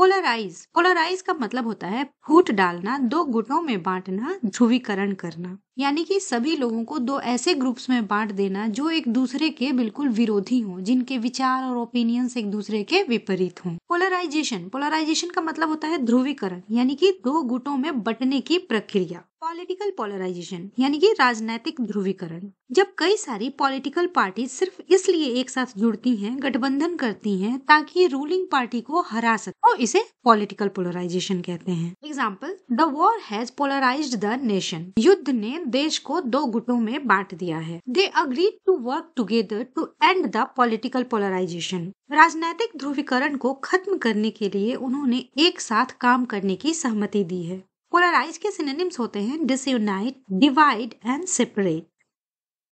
polarise polarise का मतलब होता है फूट डालना दो गुटों में बांटना ध्रुवीकरण करना यानी कि सभी लोगों को दो ऐसे ग्रुप्स में बांट देना जो एक दूसरे के बिल्कुल विरोधी हों जिनके विचार और ओपिनियंस एक दूसरे के विपरीत हों पोलराइजेशन पोलराइजेशन का मतलब होता है ध्रुवीकरण यानी कि दो गुटों में बंटने की प्रक्रिया पॉलिटिकल पोलराइजेशन यानी कि राजनैतिक ध्रुवीकरण जब कई सारी पॉलिटिकल पार्टी सिर्फ इसलिए एक साथ जुड़ती हैं गठबंधन करती हैं ताकि रूलिंग पार्टी को हरा सके और इसे पॉलिटिकल पोलराइजेशन कहते हैं example the war has polarise the nation युद्ध ने देश को दो गुटों में बांट दिया है they agree to work together to and the political polarisation राजनैतिक ध्रुवीकरण को खत्म करने के लिए उन्होंने एक साथ काम करने की सहमति दी है पोलराइज के सिनेनिम्स होते हैं डिसयूनाइट डिवाइड एंड सेपरेट